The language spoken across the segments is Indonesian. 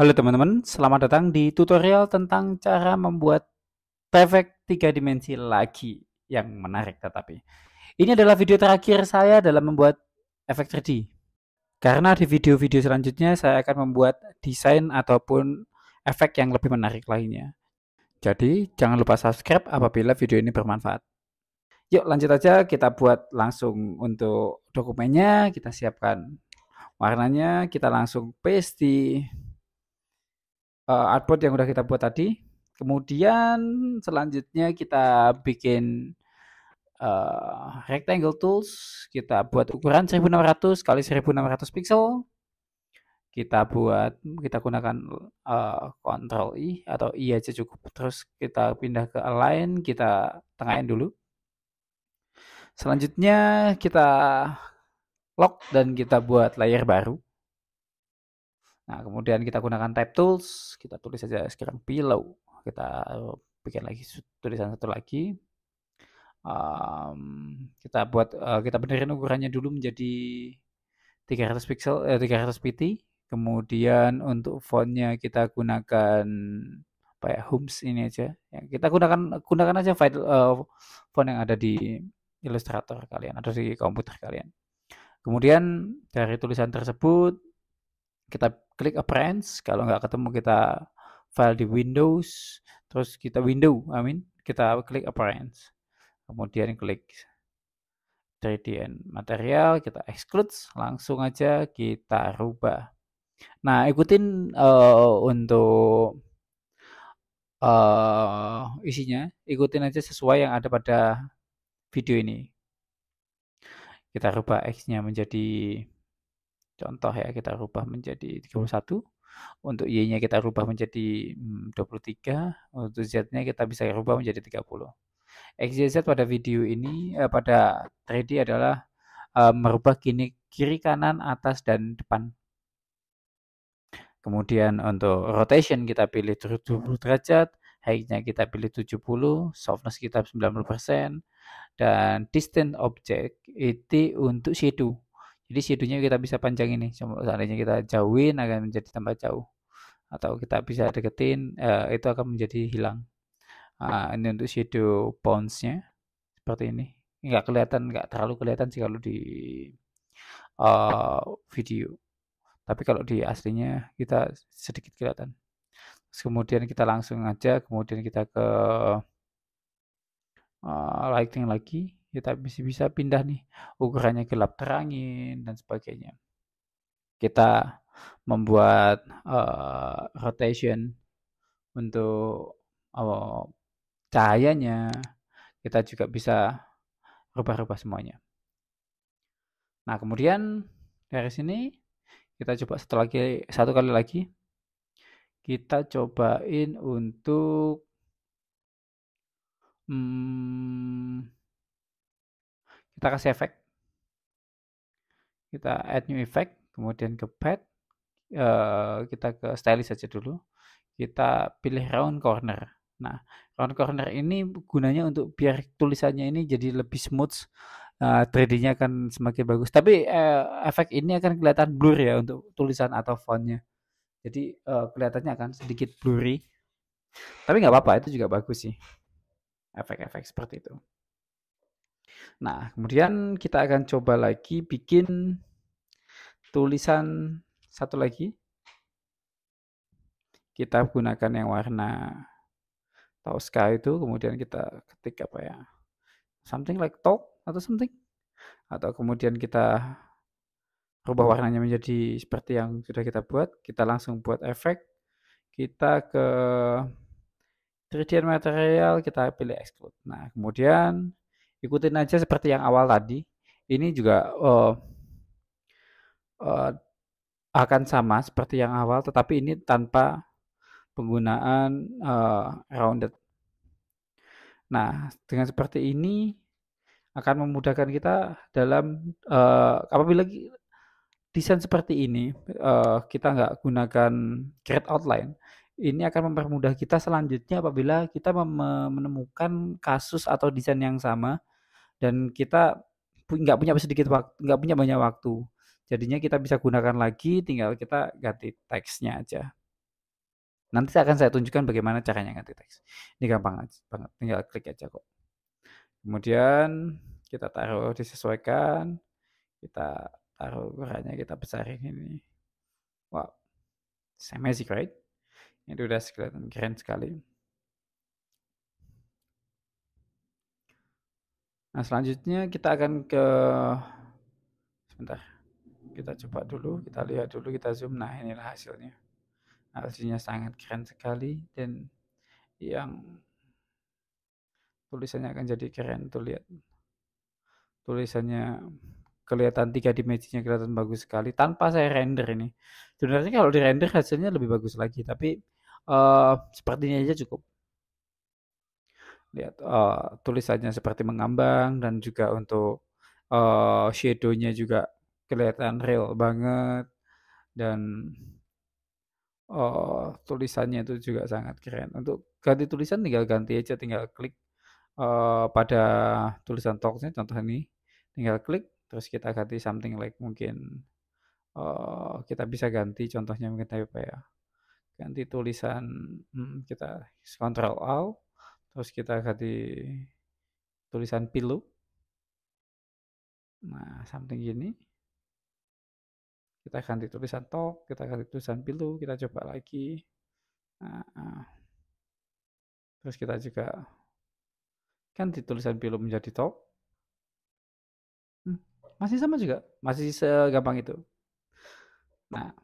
Halo teman-teman, selamat datang di tutorial tentang cara membuat efek tiga dimensi lagi yang menarik tetapi. Ini adalah video terakhir saya dalam membuat efek 3D. Karena di video-video selanjutnya saya akan membuat desain ataupun efek yang lebih menarik lainnya. Jadi jangan lupa subscribe apabila video ini bermanfaat. Yuk lanjut aja kita buat langsung untuk dokumennya, kita siapkan warnanya, kita langsung paste di uh, artboard yang udah kita buat tadi. Kemudian selanjutnya kita bikin uh, rectangle tools, kita buat ukuran 1600 kali 1600 pixel. Kita buat kita gunakan uh, control I e atau I e aja cukup. Terus kita pindah ke align, kita tengahin dulu. Selanjutnya kita lock dan kita buat layer baru Nah, kemudian kita gunakan type tools, kita tulis saja sekarang pillow. Kita eh, bikin lagi tulisan satu lagi. Um, kita buat uh, kita benerin ukurannya dulu menjadi 300 pixel eh, 300 pt. Kemudian untuk fontnya kita gunakan apa ya Homes ini aja. Ya, kita gunakan gunakan aja file uh, font yang ada di Illustrator kalian atau di komputer kalian. Kemudian dari tulisan tersebut kita klik appearance kalau hmm. nggak ketemu kita file di Windows terus kita window I mean kita klik appearance kemudian klik 3D material kita exclude langsung aja kita rubah nah ikutin uh, untuk uh, isinya ikutin aja sesuai yang ada pada video ini kita rubah X nya menjadi Contoh ya kita rubah menjadi 31. Iya. Untuk Y-nya kita rubah menjadi 23. Hmm, untuk Z-nya kita bisa rubah menjadi 30. XYZ pada video ini eh, pada 3D adalah eh, merubah kini kiri kanan atas dan depan. Kemudian untuk rotation kita pilih 70 derajat, height-nya kita pilih 70, softness kita 90%, dan distant object itu untuk shadow jadi shadownya kita bisa panjang ini. seandainya kita jauhin akan menjadi tambah jauh atau kita bisa deketin eh, itu akan menjadi hilang uh, ini untuk shadow bounce-nya seperti ini Enggak kelihatan enggak terlalu kelihatan sih kalau di uh, video tapi kalau di aslinya kita sedikit kelihatan Terus kemudian kita langsung aja kemudian kita ke uh, lighting lagi kita bisa-bisa pindah nih ukurannya gelap terangin dan sebagainya kita membuat uh, rotation untuk uh, cahayanya kita juga bisa rubah-rubah semuanya nah kemudian dari sini kita coba setelah satu kali lagi kita cobain untuk hmm, kita kasih efek kita add new effect kemudian ke pad uh, kita ke stylus saja dulu kita pilih round corner nah round corner ini gunanya untuk biar tulisannya ini jadi lebih smooth uh, eh, 3D-nya akan semakin bagus tapi uh, efek ini akan kelihatan blur ya untuk tulisan atau fontnya jadi uh, kelihatannya akan sedikit blurry tapi nggak apa-apa itu juga bagus sih efek-efek seperti itu Nah, kemudian kita akan coba lagi bikin tulisan satu lagi. Kita gunakan yang warna Tosca itu, kemudian kita ketik apa ya? Something like talk atau something. Atau kemudian kita rubah warnanya menjadi seperti yang sudah kita buat. Kita langsung buat efek. Kita ke 3D material, kita pilih exclude. Nah, kemudian ikutin aja seperti yang awal tadi ini juga uh, uh, akan sama seperti yang awal tetapi ini tanpa penggunaan uh, rounded nah dengan seperti ini akan memudahkan kita dalam uh, apabila desain seperti ini uh, kita nggak gunakan create outline ini akan mempermudah kita selanjutnya apabila kita menemukan kasus atau desain yang sama dan kita nggak punya sedikit waktu nggak punya banyak waktu jadinya kita bisa gunakan lagi tinggal kita ganti teksnya aja nanti saya akan saya tunjukkan bagaimana caranya ganti teks ini gampang aja, banget tinggal klik aja kok kemudian kita taruh disesuaikan kita taruh ukurannya kita besarin ini wow semi right ini udah kelihatan keren sekali Nah, selanjutnya kita akan ke sebentar. Kita coba dulu, kita lihat dulu, kita zoom. Nah, inilah hasilnya. Nah, hasilnya sangat keren sekali dan yang tulisannya akan jadi keren tuh lihat. Tulisannya kelihatan tiga dimensinya kelihatan bagus sekali tanpa saya render ini. Sebenarnya kalau di render hasilnya lebih bagus lagi, tapi uh, sepertinya aja cukup lihat uh, tulisannya seperti mengambang dan juga untuk uh, shadownya juga kelihatan real banget dan uh, tulisannya itu juga sangat keren untuk ganti tulisan tinggal ganti aja tinggal klik uh, pada tulisan toksnya contoh ini tinggal klik terus kita ganti something like mungkin uh, kita bisa ganti contohnya mungkin apa ya ganti tulisan hmm, kita kontrol alt terus kita ganti tulisan pilu nah something gini kita ganti tulisan talk kita ganti tulisan pilu kita coba lagi nah, terus kita juga ganti tulisan pilu menjadi talk hmm, masih sama juga masih segampang itu nah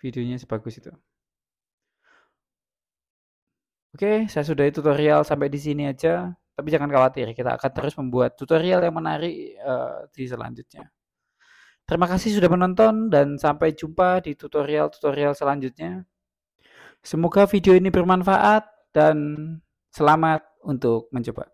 videonya sebagus itu Oke, saya sudahi tutorial sampai di sini aja. Tapi jangan khawatir, kita akan terus membuat tutorial yang menarik uh, di selanjutnya. Terima kasih sudah menonton dan sampai jumpa di tutorial-tutorial selanjutnya. Semoga video ini bermanfaat dan selamat untuk mencoba.